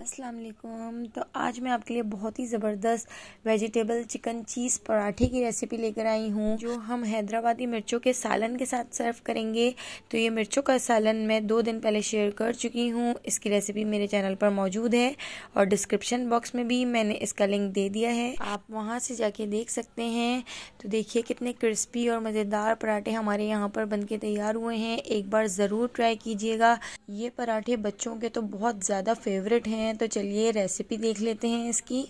अस्सलाम वालेकुम तो आज मैं आपके लिए बहुत ही ज़बरदस्त वेजिटेबल चिकन चीज़ पराठे की रेसिपी लेकर आई हूँ जो हम हैदराबादी मिर्चों के सालन के साथ सर्व करेंगे तो ये मिर्चों का सालन मैं दो दिन पहले शेयर कर चुकी हूँ इसकी रेसिपी मेरे चैनल पर मौजूद है और डिस्क्रिप्शन बॉक्स में भी मैंने इसका लिंक दे दिया है आप वहाँ से जाके देख सकते हैं तो देखिए कितने क्रिस्पी और मज़ेदार पराठे हमारे यहाँ पर बन के तैयार हुए हैं एक बार ज़रूर ट्राई कीजिएगा ये पराठे बच्चों के तो बहुत ज़्यादा फेवरेट हैं हैं तो चलिए रेसिपी देख लेते हैं इसकी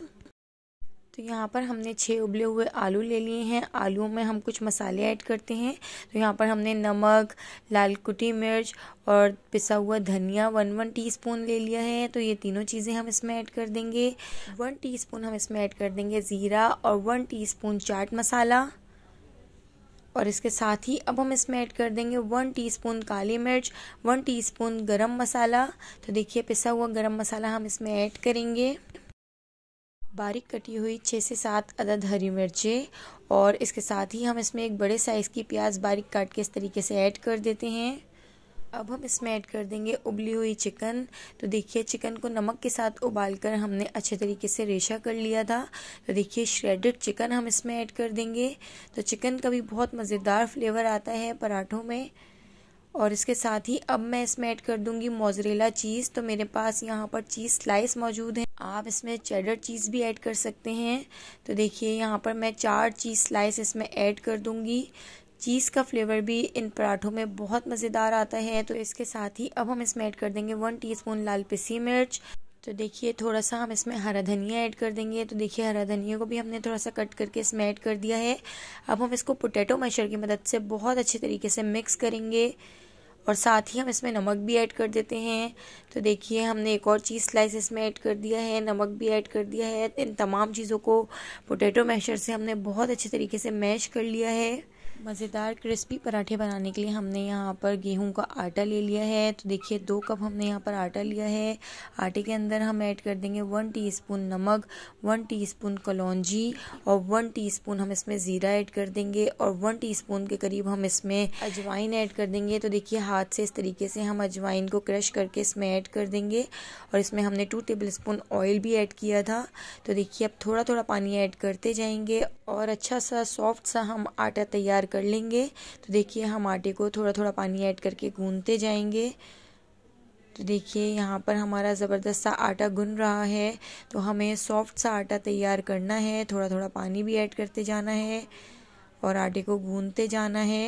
तो यहाँ पर हमने छः उबले हुए आलू ले लिए हैं आलू में हम कुछ मसाले ऐड करते हैं तो यहाँ पर हमने नमक लाल कुटी मिर्च और पिसा हुआ धनिया वन वन टीस्पून ले लिया है तो ये तीनों चीज़ें हम इसमें ऐड कर देंगे वन टीस्पून हम इसमें ऐड कर देंगे ज़ीरा और वन टीस्पून चाट मसाला और इसके साथ ही अब हम इसमें ऐड कर देंगे वन टीस्पून काली मिर्च वन टीस्पून गरम मसाला तो देखिए पिसा हुआ गरम मसाला हम इसमें ऐड करेंगे बारीक कटी हुई छः से सात अदद हरी मिर्चें और इसके साथ ही हम इसमें एक बड़े साइज़ की प्याज बारीक काट के इस तरीके से ऐड कर देते हैं अब हम इसमें ऐड कर देंगे उबली हुई चिकन तो देखिए चिकन को नमक के साथ उबाल कर हमने अच्छे तरीके से रेशा कर लिया था तो देखिए श्रेडेड चिकन हम इसमें ऐड कर देंगे तो चिकन का भी बहुत मज़ेदार फ्लेवर आता है पराठों में और इसके साथ ही अब मैं इसमें ऐड कर दूंगी मोजरेला चीज़ तो मेरे पास यहाँ पर चीज़ स्लाइस मौजूद है आप इसमें चेडर चीज़ भी ऐड कर सकते हैं तो देखिए यहाँ पर मैं चार चीज़ स्लाइस इसमें ऐड कर दूंगी चीज़ का फ्लेवर भी इन पराठों में बहुत मज़ेदार आता है तो इसके साथ ही अब हम इसमें ऐड कर देंगे वन टीस्पून लाल पिसी मिर्च तो देखिए थोड़ा सा हम इसमें हरा धनिया ऐड कर देंगे तो देखिए हरा धनिया को भी हमने थोड़ा सा कट करके इसमें ऐड कर दिया है अब हम इसको पोटैटो मशर की मदद से बहुत अच्छे तरीके से मिक्स करेंगे और साथ ही हम इसमें नमक भी ऐड कर देते हैं तो देखिए हमने एक और चीज़ स्लाइस इसमें ऐड कर दिया है नमक भी ऐड कर दिया है इन तमाम चीज़ों को पोटैटो मैशर से हमने बहुत अच्छे तरीके से मैश कर लिया है मज़ेदार क्रिस्पी पराठे बनाने के लिए हमने यहाँ पर गेहूं का आटा ले लिया है तो देखिए दो कप हमने यहाँ पर आटा लिया है आटे के अंदर हम ऐड कर देंगे वन टीस्पून नमक वन टीस्पून कलौजी और वन टीस्पून हम इसमें ज़ीरा ऐड कर देंगे और वन टीस्पून के करीब हम इसमें अजवाइन ऐड कर देंगे तो देखिए हाथ से इस तरीके से हम अजवाइन को क्रश करके इसमें ऐड कर देंगे और इसमें हमने टू टेबल स्पून ऑयल भी ऐड किया था तो देखिए अब थोड़ा थोड़ा पानी ऐड करते जाएंगे और अच्छा सा सॉफ्ट सा हम आटा तैयार कर लेंगे तो देखिए हम आटे को थोड़ा थोड़ा पानी ऐड करके गूंदते जाएंगे तो देखिए यहाँ पर हमारा ज़बरदस्त सा आटा गुन रहा है तो हमें सॉफ्ट सा आटा तैयार करना है थोड़ा थोड़ा पानी भी ऐड करते जाना है और आटे को गूंदते जाना है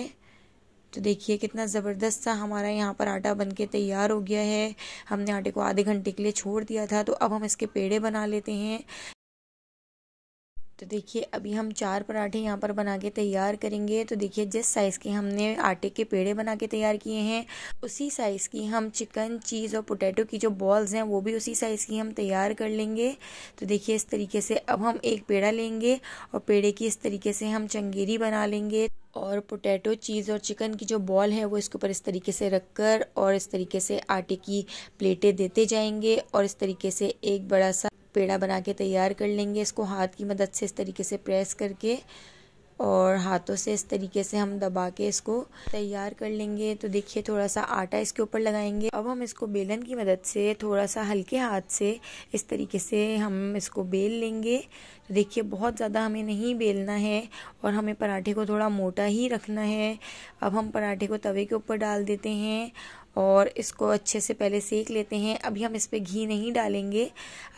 तो देखिए कितना ज़बरदस्त सा हमारा यहाँ पर आटा बन के तैयार हो गया है हमने आटे को आधे घंटे के लिए छोड़ दिया था तो अब हम इसके पेड़े बना लेते हैं तो देखिए अभी हम चार पराठे यहाँ पर बना के तैयार करेंगे तो देखिए जिस साइज़ के हमने आटे के पेड़े बना के तैयार किए हैं उसी साइज़ की हम चिकन चीज़ और पोटैटो की जो बॉल्स हैं वो भी उसी साइज़ की हम तैयार कर लेंगे तो देखिए इस तरीके से अब हम एक पेड़ा लेंगे और पेड़े की इस तरीके से हम चंगेरी बना लेंगे और पोटैटो चीज़ और चिकन की जो बॉल है वो इसके ऊपर इस तरीके से रख कर और इस तरीके से आटे की प्लेटें देते जाएंगे और इस तरीके से एक बड़ा सा पेड़ा बना के तैयार कर लेंगे इसको हाथ की मदद से इस तरीके से प्रेस करके और हाथों से इस तरीके से हम दबा के इसको तैयार कर लेंगे तो देखिए थोड़ा सा आटा इसके ऊपर लगाएंगे अब हम इसको बेलन की मदद से थोड़ा सा हल्के हाथ से इस तरीके से हम इसको बेल लेंगे तो देखिए बहुत ज़्यादा हमें नहीं बेलना है और हमें पराठे को थोड़ा मोटा ही रखना है अब हम पराठे को तवे के ऊपर डाल देते हैं और इसको अच्छे से पहले सेक लेते हैं अभी हम इस पर घी नहीं डालेंगे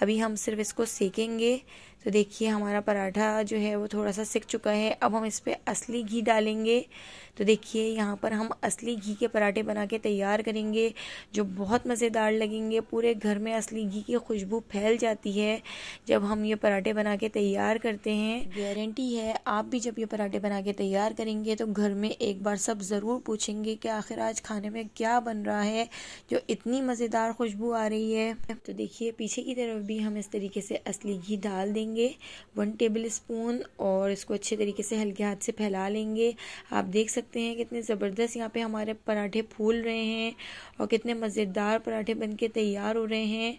अभी हम सिर्फ इसको सेकेंगे तो देखिए हमारा पराठा जो है वो थोड़ा सा सिक चुका है अब हम इस पर असली घी डालेंगे तो देखिए यहाँ पर हम असली घी के पराठे बना के तैयार करेंगे जो बहुत मज़ेदार लगेंगे पूरे घर में असली घी की खुशबू फैल जाती है जब हम ये पराठे बना के तैयार करते हैं गारंटी है आप भी जब ये पराठे बना के तैयार करेंगे तो घर में एक बार सब ज़रूर पूछेंगे कि आखिर आज खाने में क्या बन रहा रहा है जो इतनी मज़ेदार खुशबू आ रही है तो देखिए पीछे की तरफ भी हम इस तरीके से असली घी डाल देंगे वन टेबल स्पून और इसको अच्छे तरीके से हल्के हाथ से फैला लेंगे आप देख सकते हैं कितने ज़बरदस्त यहाँ पे हमारे पराठे फूल रहे हैं और कितने मज़ेदार पराठे बन के तैयार हो रहे हैं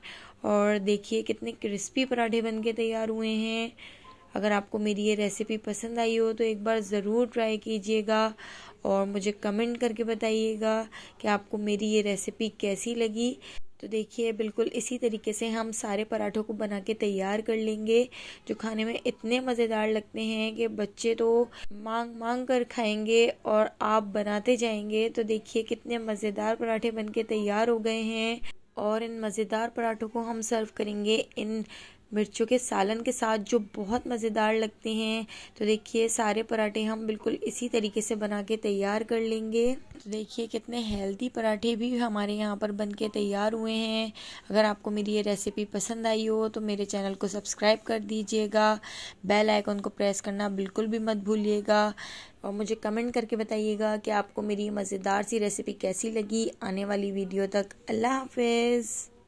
और देखिए कितने क्रिस्पी पराठे बन के तैयार हुए हैं अगर आपको मेरी ये रेसिपी पसंद आई हो तो एक बार ज़रूर ट्राई कीजिएगा और मुझे कमेंट करके बताइएगा कि आपको मेरी ये रेसिपी कैसी लगी तो देखिए बिल्कुल इसी तरीके से हम सारे पराठों को बना के तैयार कर लेंगे जो खाने में इतने मज़ेदार लगते हैं कि बच्चे तो मांग मांग कर खाएंगे और आप बनाते जाएंगे तो देखिए कितने मज़ेदार पराठे बन के तैयार हो गए हैं और इन मज़ेदार पराठों को हम सर्व करेंगे इन मिर्चों के सालन के साथ जो बहुत मज़ेदार लगते हैं तो देखिए सारे पराठे हम बिल्कुल इसी तरीके से बना के तैयार कर लेंगे तो देखिए कितने हेल्दी पराठे भी हमारे यहाँ पर बन के तैयार हुए हैं अगर आपको मेरी ये रेसिपी पसंद आई हो तो मेरे चैनल को सब्सक्राइब कर दीजिएगा बेल आइकन को प्रेस करना बिल्कुल भी मत भूलिएगा और मुझे कमेंट करके बताइएगा कि आपको मेरी मज़ेदार सी रेसिपी कैसी लगी आने वाली वीडियो तक अल्लाह हाफिज़